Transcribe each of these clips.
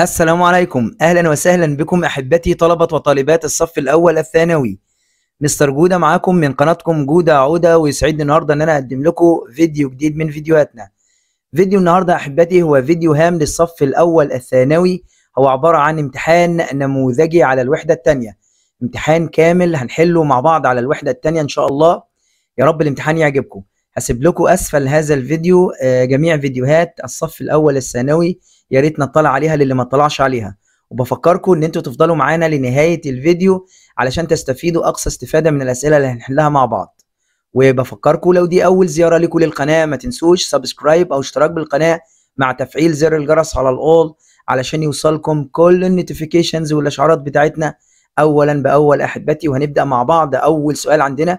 السلام عليكم اهلا وسهلا بكم احبتي طلبة وطالبات الصف الاول الثانوي مستر جودة معاكم من قناتكم جودة عودة ويسعدني النهاردة ان انا اقدم لكم فيديو جديد من فيديوهاتنا فيديو النهاردة احبتي هو فيديو هام للصف الاول الثانوي هو عبارة عن امتحان نموذجي على الوحدة الثانية امتحان كامل هنحله مع بعض على الوحدة الثانية ان شاء الله يا رب الامتحان يعجبكم هسيب لكم اسفل هذا الفيديو آه، جميع فيديوهات الصف الاول الثانوي يا ريت نطلع عليها للي ما اطلعش عليها وبفكركم ان انتوا تفضلوا معانا لنهايه الفيديو علشان تستفيدوا اقصى استفاده من الاسئله اللي هنحلها مع بعض وبفكركم لو دي اول زياره لكم للقناه ما تنسوش سبسكرايب او اشتراك بالقناه مع تفعيل زر الجرس على الاول علشان يوصلكم كل النوتيفيكيشنز والاشعارات بتاعتنا اولا باول احبتي وهنبدا مع بعض اول سؤال عندنا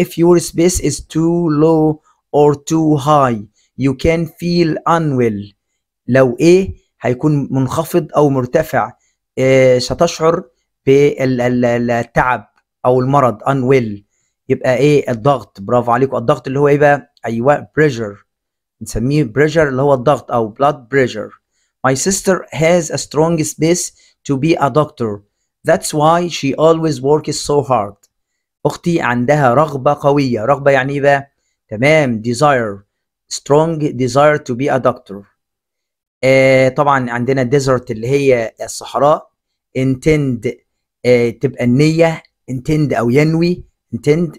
if your space is too low or too high you can feel unwell لو ايه هيكون منخفض او مرتفع إيه ستشعر بالتعب او المرض unwell يبقى ايه الضغط برافو عليكم الضغط اللي هو ايه بقى ايوه بريشر نسميه بريشر اللي هو الضغط او بلاد بريشر My sister has a strong space to be a doctor. That's why she always works so hard. أختي عندها رغبة قوية، رغبة يعني إيه بقى؟ تمام desire strong desire to be a doctor. آه، طبعا عندنا ديزرت اللي هي الصحراء انتند آه، تبقى النية انتند او ينوي انتند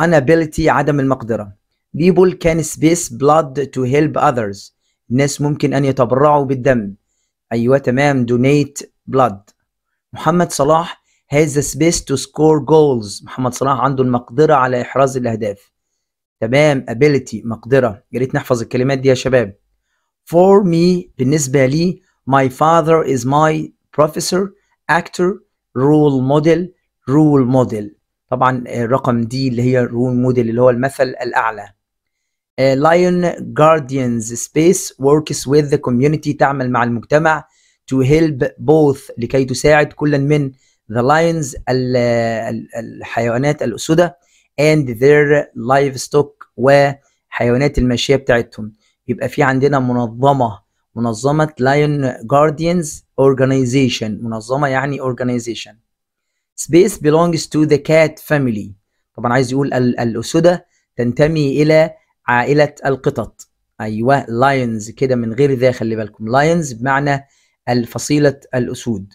انابيلتي عدم المقدرة بيبول كان space blood to help others الناس ممكن ان يتبرعوا بالدم ايوه تمام donate blood محمد صلاح has سبيس space to score goals محمد صلاح عنده المقدرة على احراز الاهداف تمام ability مقدرة يا ريت نحفظ الكلمات دي يا شباب for me بالنسبة لي my father is my professor actor role model role model طبعا الرقم دي اللي هي role model اللي هو المثل الأعلى uh, lion guardians space works with the community تعمل مع المجتمع to help both لكي تساعد كل من the lions الحيوانات الأسودة and their livestock وحيوانات الماشية بتاعتهم يبقى في عندنا منظمه منظمه لايون جارديانز اورجانيزيشن منظمه يعني اورجانيزيشن سبيس belongs to the cat family طبعا عايز يقول الاسوده تنتمي الى عائله القطط ايوه لايونز كده من غير ذا خلي بالكم لايونز بمعنى الفصيله الاسود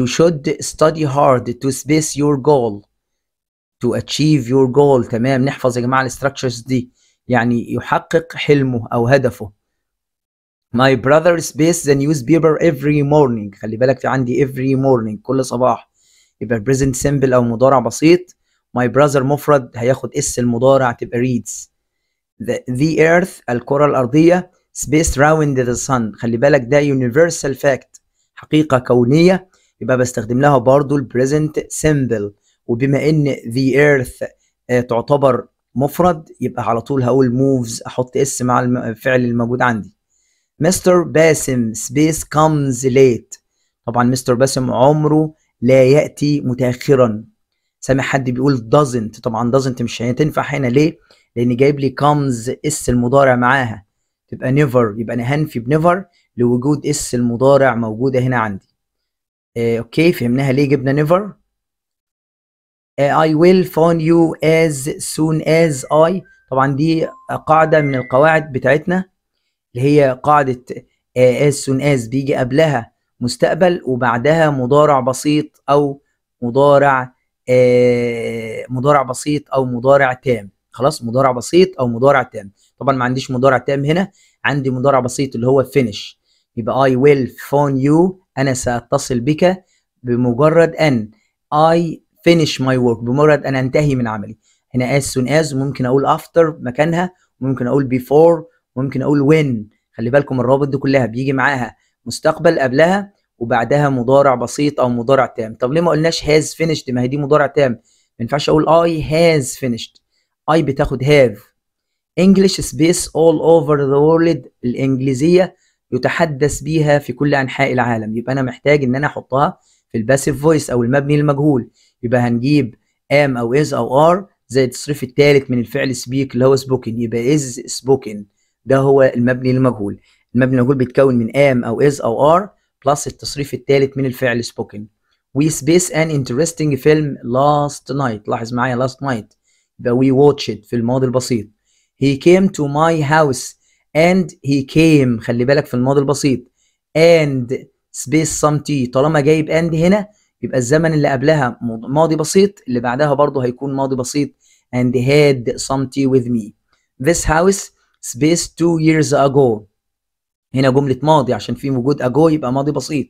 You should study hard to space your goal to achieve your goal تمام نحفظ يا جماعه الاستراكشرز دي يعني يحقق حلمه او هدفه My brother space the newspaper every morning خلي بالك في عندي every morning كل صباح يبقى present simple او مضارع بسيط My brother مفرد هياخد اس المضارع تبقى reads the, the earth الكرة الأرضية spaced round the sun خلي بالك ده universal fact حقيقة كونية يبقى بستخدم لها برضو ال present simple وبما ان the earth تعتبر مفرد يبقى على طول هقول موفز احط اس مع الفعل الموجود عندي مستر باسم سبيس كمز ليت طبعا مستر باسم عمره لا ياتي متاخرا سامع حد بيقول doesn't طبعا doesn't مش هتنفع هنا ليه لان جايب لي comes اس المضارع معاها تبقى نيفر يبقى انا هنفي بنيفر لوجود اس المضارع موجوده هنا عندي آه اوكي فهمناها ليه جبنا نيفر I will phone you as soon as I طبعا دي قاعدة من القواعد بتاعتنا اللي هي قاعدة as soon as بيجي قبلها مستقبل وبعدها مضارع بسيط أو مضارع آه، مضارع بسيط أو مضارع تام خلاص مضارع بسيط أو مضارع تام طبعا ما عنديش مضارع تام هنا عندي مضارع بسيط اللي هو finish يبقى I will phone you أنا سأتصل بك بمجرد أن I finish my work بمجرد أن أنتهي من عملي هنا as soon as ممكن أقول after مكانها ممكن أقول before ممكن أقول when خلي بالكم الروابط دي كلها بيجي معاها مستقبل قبلها وبعدها مضارع بسيط أو مضارع تام طب ليه ما قلناش has finished ما هي دي مضارع تام ما ينفعش أقول I has finished I بتاخد have English space all over the world الإنجليزية يتحدث بيها في كل أنحاء العالم يبقى أنا محتاج إن أنا أحطها في الباسيف فويس أو المبني المجهول يبقى هنجيب ام او از او ار زائد الصريف الثالث من الفعل سبيك اللي هو سبوكن يبقى از سبوكن ده هو المبني للمجهول المبني للمجهول بيتكون من ام او از او ار بلس التصريف الثالث من الفعل سبوكن وي سبيس ان انترستنج فيلم لاست نايت لاحظ معايا لاست نايت يبقى وي واتش ات في الماضي البسيط هي كيم تو ماي هاوس اند هي كيم خلي بالك في الماضي البسيط اند سبيس some تي طالما جايب اند هنا يبقى الزمن اللي قبلها ماضي بسيط اللي بعدها برضه هيكون ماضي بسيط and had something with me this house space two years ago هنا جملة ماضي عشان في وجود ago يبقى ماضي بسيط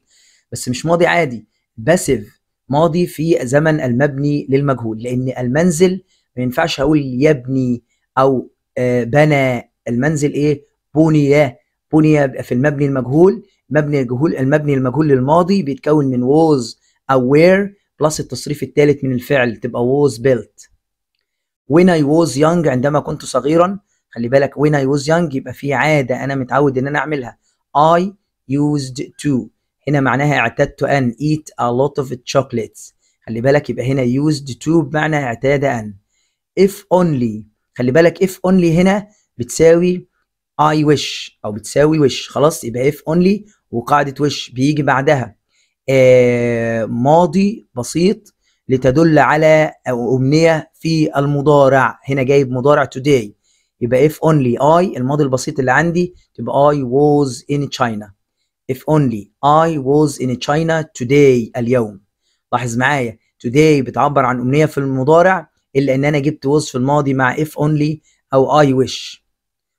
بس مش ماضي عادي باسيف ماضي في زمن المبني للمجهول لأن المنزل ما ينفعش أقول يبني أو آه، بنى المنزل إيه بني بني في المبني المجهول مبني المجهول المبني المجهول للماضي بيتكون من was aware بلس التصريف الثالث من الفعل تبقى was built when I was young عندما كنت صغيرا خلي بالك when I was young يبقى في عادة أنا متعود إن أنا أعملها I used to هنا معناها اعتدت أن eat a lot of chocolates خلي بالك يبقى هنا used to بمعنى اعتاد أن if only خلي بالك if only هنا بتساوي I wish أو بتساوي wish خلاص يبقى if only وقاعدة wish بيجي بعدها آه، ماضي بسيط لتدل على أو أمنية في المضارع هنا جايب مضارع today يبقى if only I الماضي البسيط اللي عندي تبقى I was in China if only I was in China today اليوم لاحظ معايا today بتعبر عن أمنية في المضارع إلا إن أنا جبت was في الماضي مع if only أو I wish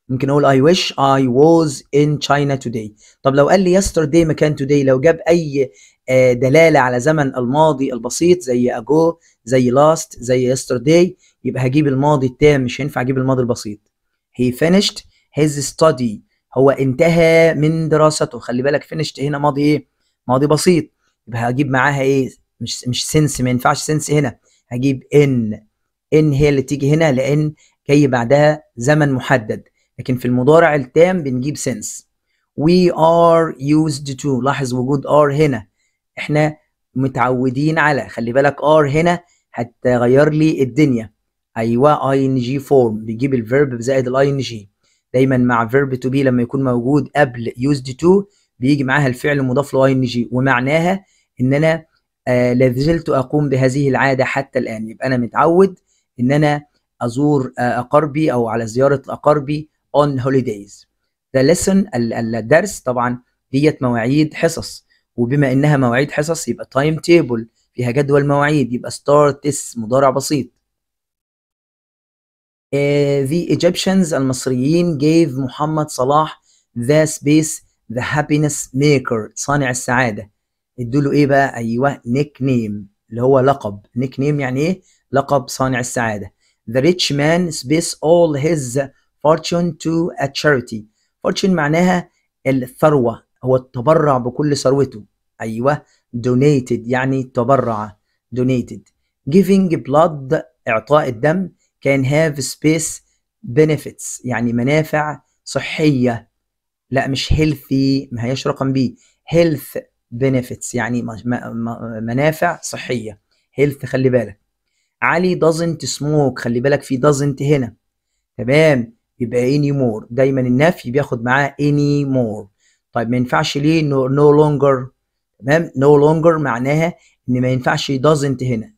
ممكن أقول I wish I was in China today طب لو قال لي yesterday مكان today لو جاب أي آه، دلاله على زمن الماضي البسيط زي اجو زي لاست زي يسترداي يبقى هجيب الماضي التام مش هينفع اجيب الماضي البسيط he finished his study هو انتهى من دراسته خلي بالك finished هنا ماضي ايه ماضي بسيط يبقى هجيب معاها ايه مش مش سنس ما ينفعش سنس هنا هجيب ان ان هي اللي تيجي هنا لان جاي بعدها زمن محدد لكن في المضارع التام بنجيب سنس we are used to لاحظ وجود are هنا احنا متعودين على خلي بالك ار هنا هتغير لي الدنيا ايوه اي ان جي فورم بيجيب الفيرب زائد الاي ان جي دايما مع فيرب تو بي لما يكون موجود قبل يوزد تو بيجي معاها الفعل المضاف له اي ان جي ومعناها ان انا آه لازلت اقوم بهذه العاده حتى الان يبقى انا متعود ان انا ازور آه اقاربي او على زياره اقربي اون هوليديز ذا ليسون الدرس طبعا ديت مواعيد حصص وبما انها مواعيد حصص يبقى تايم تيبل فيها جدول مواعيد يبقى ستارتس مضارع بسيط uh, the Egyptians المصريين gave محمد صلاح the space the happiness maker صانع السعادة ادوا له ايه بقى ايوه نيك نيم اللي هو لقب نيك نيم يعني ايه لقب صانع السعادة the rich man space all his fortune to a charity fortune معناها الثروة هو التبرع بكل ثروته ايوه donated يعني تبرع donated giving blood اعطاء الدم can have space benefits يعني منافع صحيه لا مش healthy ما هياش رقم بي health benefits يعني منافع صحيه health خلي بالك علي doesn't smoke خلي بالك في doesn't هنا تمام يبقى any دايما النفي بياخد معاه any طيب ما ينفعش ليه نو no لونجر تمام نو لونجر معناها ان ما ينفعش doesn't هنا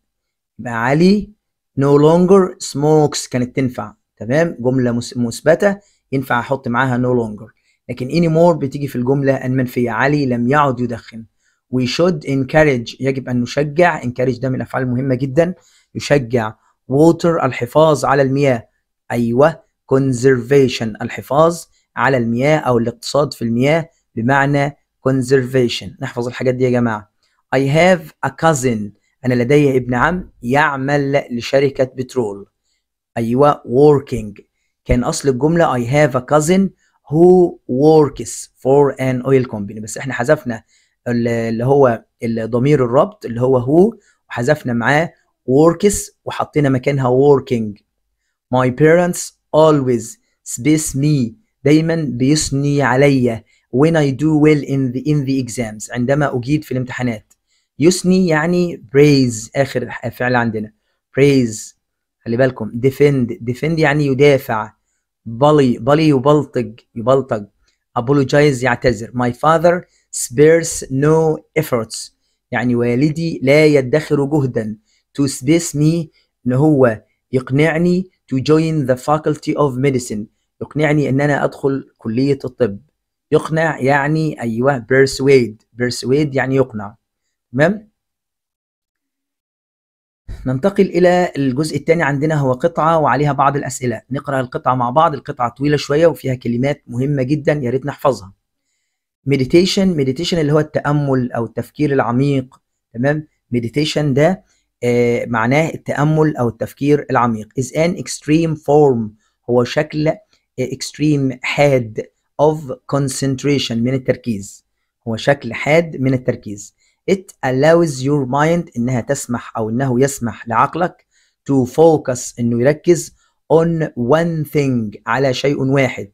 يبقى علي نو لونجر سموكس كانت تنفع تمام جمله مثبته ينفع احط معاها نو no لونجر لكن اني مور بتيجي في الجمله المنفيه علي لم يعد يدخن وي شود encourage يجب ان نشجع encourage ده من الافعال المهمه جدا يشجع ووتر الحفاظ على المياه ايوه conservation الحفاظ على المياه او الاقتصاد في المياه بمعنى conservation نحفظ الحاجات دي يا جماعة I have a cousin أنا لدي ابن عم يعمل لشركة بترول أيوة working كان أصل الجملة I have a cousin who works for an oil company بس احنا حذفنا اللي هو ضمير الربط اللي هو هو وحذفنا معاه works وحطينا مكانها working my parents always space me دايما بيثني عليا when I do well in the in the exams عندما أجيد في الامتحانات يسني يعني praise آخر فعل عندنا praise خلي بالكم defend defend يعني يدافع bully bully يبلطج يبلطج apologize يعتذر my father spares no efforts يعني والدي لا يدخر جهدا to spare me ان هو يقنعني to join the faculty of medicine يقنعني ان انا ادخل كلية الطب يقنع يعني ايوه بيرسويد بيرسويد يعني يقنع تمام ننتقل الى الجزء الثاني عندنا هو قطعه وعليها بعض الاسئله نقرا القطعه مع بعض القطعه طويله شويه وفيها كلمات مهمه جدا يا ريت نحفظها مديتيشن مديتيشن اللي هو التامل او التفكير العميق تمام مديتيشن ده آه معناه التامل او التفكير العميق is an extreme form هو شكل اكستريم آه، حاد of concentration من التركيز هو شكل حاد من التركيز it allows your mind انها تسمح او انه يسمح لعقلك to focus انه يركز on one thing على شيء واحد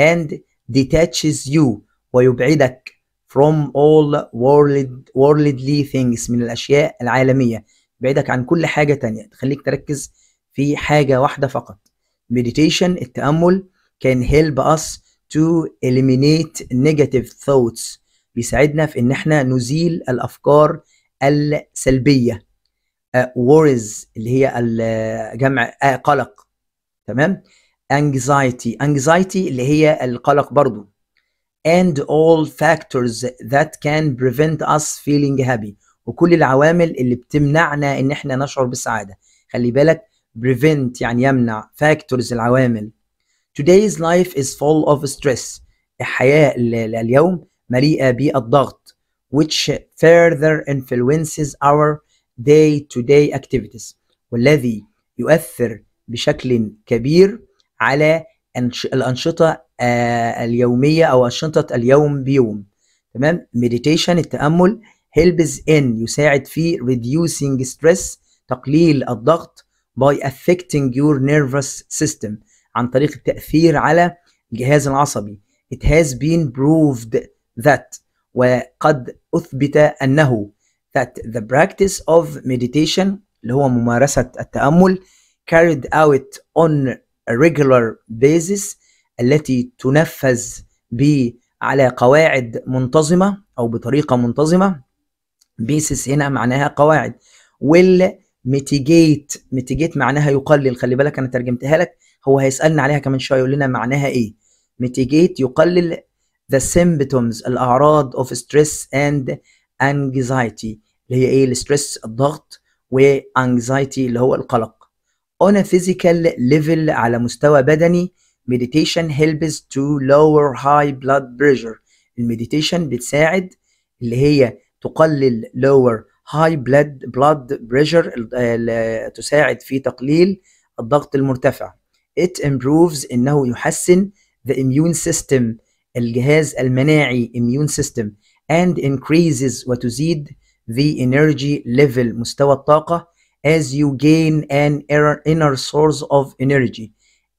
and detaches you ويبعدك from all world, worldly things من الأشياء العالمية يبعدك عن كل حاجة تانية تخليك تركز في حاجة واحدة فقط meditation التأمل can help us to eliminate negative thoughts بيساعدنا في ان احنا نزيل الافكار السلبيه uh, worries اللي هي جمع uh, قلق تمام anxiety anxiety اللي هي القلق برضو and all factors that can prevent us feeling happy وكل العوامل اللي بتمنعنا ان احنا نشعر بالسعاده خلي بالك prevent يعني يمنع factors العوامل Today's life is full of stress. الحياة اليوم مليئة بالضغط which further influences our day-to-day -day activities والذي يؤثر بشكل كبير على الأنشطة اليومية أو أنشطة اليوم بيوم تمام meditation التأمل helps in يساعد في reducing stress تقليل الضغط by affecting your nervous system عن طريق التاثير على الجهاز العصبي it has been proved that وقد اثبت انه that the practice of meditation اللي هو ممارسه التامل carried out on a regular basis التي تنفذ ب على قواعد منتظمه او بطريقه منتظمه بيسس هنا معناها قواعد will mitigate mitigate معناها يقلل خلي بالك انا ترجمتها لك هو هيسالنا عليها كمان شويه يقول لنا معناها ايه ميتيجيت يقلل the symptoms الاعراض of stress and anxiety اللي هي ايه الستريس الضغط وانكزايتي اللي هو القلق on a physical level على مستوى بدني meditation helps to lower high blood pressure المديتيشن بتساعد اللي هي تقلل lower high blood blood pressure تساعد في تقليل الضغط المرتفع it improves انه يحسن the immune system الجهاز المناعي immune system and increases وتزيد the energy level مستوى الطاقة as you gain an inner source of energy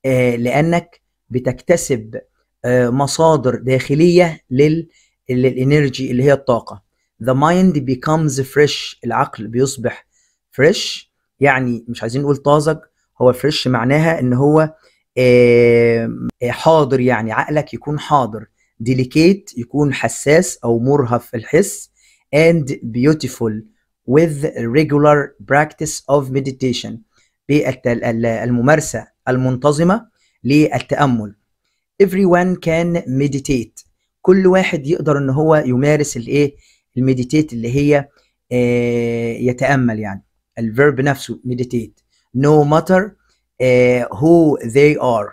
uh, لأنك بتكتسب uh, مصادر داخلية لل للإنرجي اللي هي الطاقة the mind becomes fresh العقل بيصبح fresh يعني مش عايزين نقول طازج هو فريش معناها ان هو آه، آه، حاضر يعني عقلك يكون حاضر ديليكيت يكون حساس او مرهف في الحس and beautiful with regular practice of meditation بالممارسة المنتظمة للتأمل everyone can meditate كل واحد يقدر ان هو يمارس الايه المديتيت اللي هي آه، يتأمل يعني الفيرب نفسه meditate no matter who they are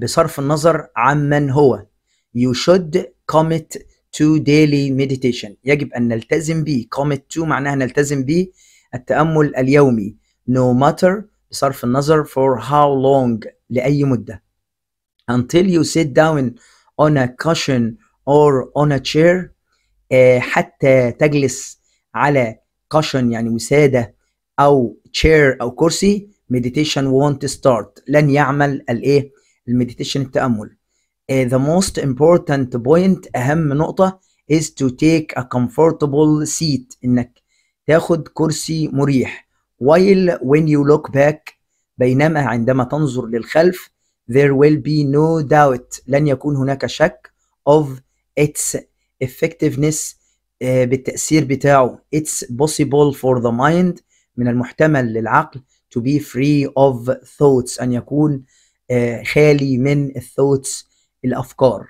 بصرف النظر عن من هو you should commit to daily meditation يجب أن نلتزم به commit to معناها نلتزم به التأمل اليومي no matter بصرف النظر for how long لأي مدة until you sit down on a cushion or on a chair حتى تجلس على cushion يعني وسادة أو chair او كرسي meditation won't start لن يعمل الايه المديتيشن التامل the most important point اهم نقطه is to take a comfortable seat انك تاخد كرسي مريح while when you look back بينما عندما تنظر للخلف there will be no doubt لن يكون هناك شك of its effectiveness بالتأثير بتاعه it's possible for the mind من المحتمل للعقل to be free of thoughts أن يكون آه، خالي من الثوتس الأفكار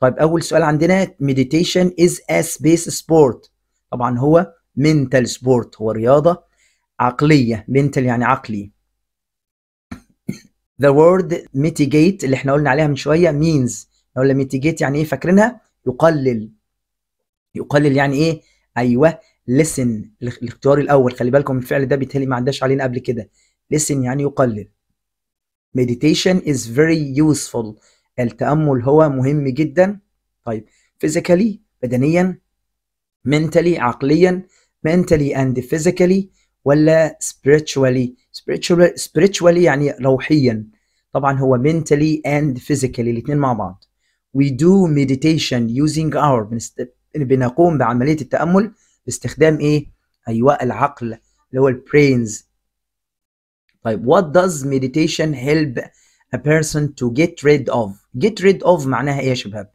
طيب أول سؤال عندنا meditation is a space sport طبعا هو mental sport هو رياضة عقلية mental يعني عقلي the word mitigate اللي احنا قلنا عليها من شوية means نقول mitigate يعني ايه فاكرينها يقلل يقلل يعني ايه ايوه لسن الاختيار الاول خلي بالكم الفعل ده بيتهيألي ما عداش علينا قبل كده listen يعني يقلل meditation is very useful التأمل هو مهم جدا طيب physically بدنيا mentally عقليا mentally and physically ولا spiritually spiritually, spiritually يعني روحيا طبعا هو mentally and physically الاثنين مع بعض we do meditation using our بنقوم بعملية التأمل باستخدام ايه ايوه العقل اللي هو البرينز طيب what does meditation help a person to get rid of get rid of معناها ايه يا شباب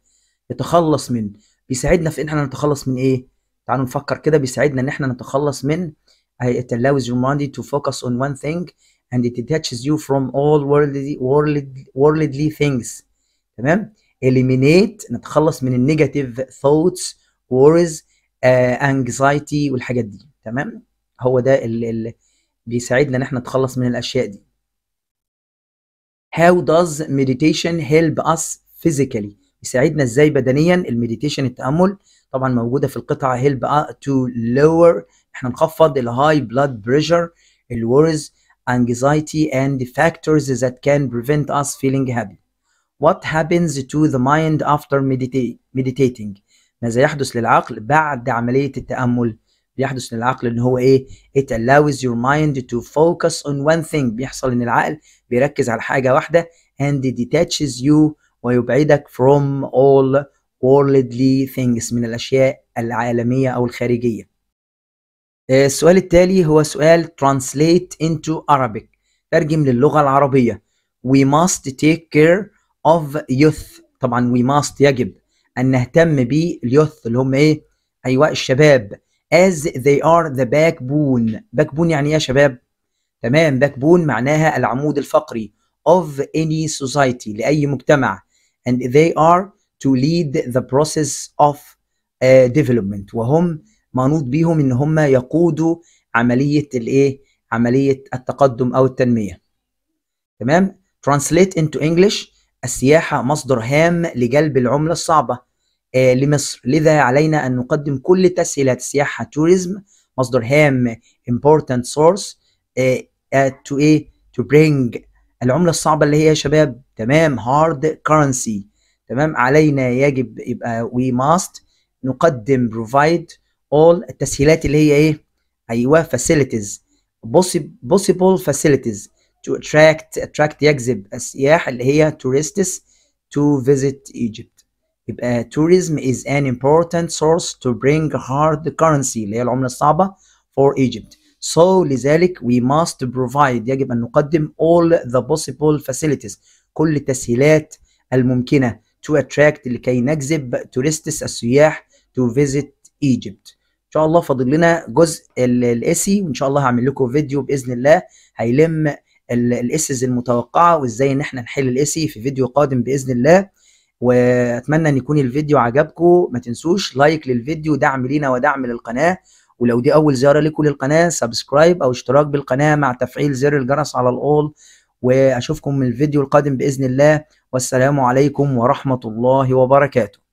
يتخلص من بيساعدنا في ان احنا نتخلص من ايه تعالوا نفكر كده بيساعدنا ان احنا نتخلص من it allows your mind to focus on one thing and it detaches you from all worldly, worldly, worldly things تمام eliminate نتخلص من النيجاتيف thoughts worries انكزايتي آه، والحاجات دي تمام هو ده اللي بيساعدنا ان احنا نتخلص من الاشياء دي how does meditation help us physically يساعدنا ازاي بدنيا المديتيشن التامل طبعا موجوده في القطعه هيلب تو lower احنا نخفض الهاي بلاد بريشر الورز anxiety and the factors that can prevent us feeling happy what happens to the mind after meditating ماذا يحدث للعقل بعد عملية التأمل بيحدث للعقل ان هو ايه it allows your mind to focus on one thing بيحصل ان العقل بيركز على حاجة واحدة and detaches you ويبعدك from all worldly things من الأشياء العالمية أو الخارجية آه، السؤال التالي هو سؤال translate into Arabic ترجم للغة العربية we must take care of youth طبعا we must يجب ان نهتم باليوث اللي هم ايه ايواء الشباب as they are the backbone backbone يعني ايه يا شباب تمام backbone معناها العمود الفقري of any society لاي مجتمع and they are to lead the process of uh, development وهم منوط بيهم ان هم يقودوا عمليه الايه عمليه التقدم او التنميه تمام translate into English السياحة مصدر هام لجلب العملة الصعبة آه، لمصر لذا علينا أن نقدم كل تسهيلات السياحة توريزم مصدر هام important source آه، to ايه to bring العملة الصعبة اللي هي يا شباب تمام hard currency تمام علينا يجب يبقى we must نقدم provide all التسهيلات اللي هي ايه ايوه facilities possible facilities to attract attract يجذب السياح اللي هي tourists to visit Egypt يبقى tourism is an important source to bring hard currency اللي هي العملة الصعبة for Egypt so لذلك we must provide يجب أن نقدم all the possible facilities كل التسهيلات الممكنة to attract لكي نجذب tourists السياح to visit Egypt ان شاء الله فاضل لنا جزء الاسي وان شاء الله هعمل لكم فيديو باذن الله هيلم الاسز المتوقعه وازاي ان احنا نحل الاسي في فيديو قادم باذن الله واتمنى ان يكون الفيديو عجبكم ما تنسوش لايك للفيديو دعم لينا ودعم للقناه ولو دي اول زياره لكم للقناه سبسكرايب او اشتراك بالقناه مع تفعيل زر الجرس على الاول واشوفكم الفيديو القادم باذن الله والسلام عليكم ورحمه الله وبركاته